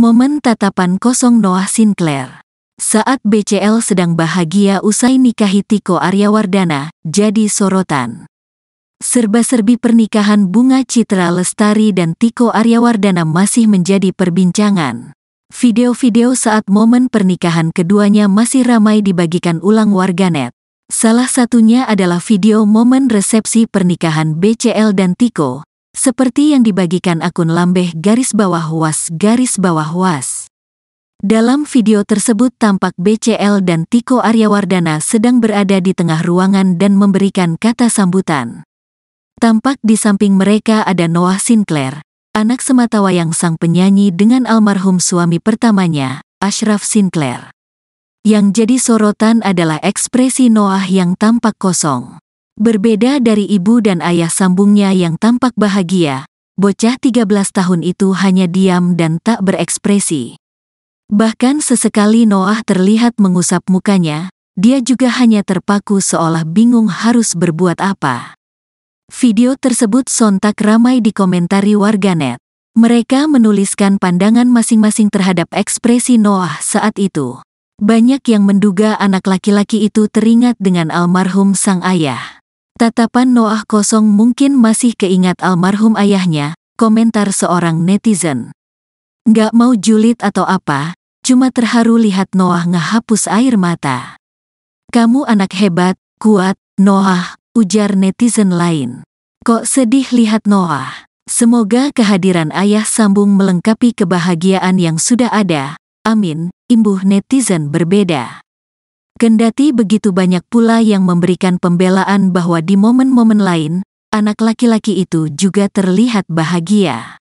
Momen tatapan kosong Noah Sinclair Saat BCL sedang bahagia usai nikahi Tiko Aryawardana, jadi sorotan. Serba-serbi pernikahan Bunga Citra Lestari dan Tiko Aryawardana masih menjadi perbincangan. Video-video saat momen pernikahan keduanya masih ramai dibagikan ulang warganet. Salah satunya adalah video momen resepsi pernikahan BCL dan Tiko, seperti yang dibagikan akun lambeh garis bawah was garis bawah was. Dalam video tersebut tampak BCL dan Tiko Aryawardana sedang berada di tengah ruangan dan memberikan kata sambutan. Tampak di samping mereka ada Noah Sinclair, anak sematawayang sang penyanyi dengan almarhum suami pertamanya, Ashraf Sinclair. Yang jadi sorotan adalah ekspresi Noah yang tampak kosong. Berbeda dari ibu dan ayah sambungnya yang tampak bahagia, bocah 13 tahun itu hanya diam dan tak berekspresi. Bahkan sesekali Noah terlihat mengusap mukanya, dia juga hanya terpaku seolah bingung harus berbuat apa. Video tersebut sontak ramai dikomentari warganet. Mereka menuliskan pandangan masing-masing terhadap ekspresi Noah saat itu. Banyak yang menduga anak laki-laki itu teringat dengan almarhum sang ayah. Tatapan Noah kosong mungkin masih keingat almarhum ayahnya, komentar seorang netizen. Nggak mau julid atau apa, cuma terharu lihat Noah ngehapus air mata. Kamu anak hebat, kuat, Noah, ujar netizen lain. Kok sedih lihat Noah? Semoga kehadiran ayah sambung melengkapi kebahagiaan yang sudah ada. Amin, imbuh netizen berbeda. Kendati begitu banyak pula yang memberikan pembelaan bahwa di momen-momen lain, anak laki-laki itu juga terlihat bahagia.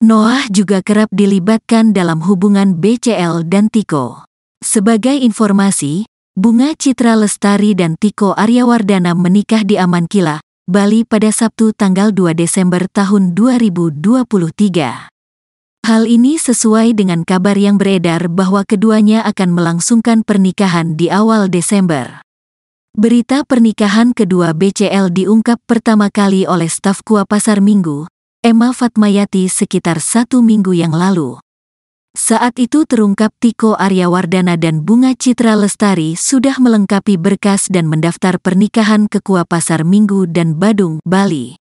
Noah juga kerap dilibatkan dalam hubungan BCL dan Tiko. Sebagai informasi, Bunga Citra Lestari dan Tiko Aryawardana menikah di Amankila, Bali pada Sabtu tanggal 2 Desember tahun 2023. Hal ini sesuai dengan kabar yang beredar bahwa keduanya akan melangsungkan pernikahan di awal Desember. Berita pernikahan kedua BCL diungkap pertama kali oleh staf Kua Pasar Minggu, Emma Fatmayati sekitar satu minggu yang lalu. Saat itu terungkap Tiko Aryawardana dan Bunga Citra Lestari sudah melengkapi berkas dan mendaftar pernikahan ke Kua Pasar Minggu dan Badung, Bali.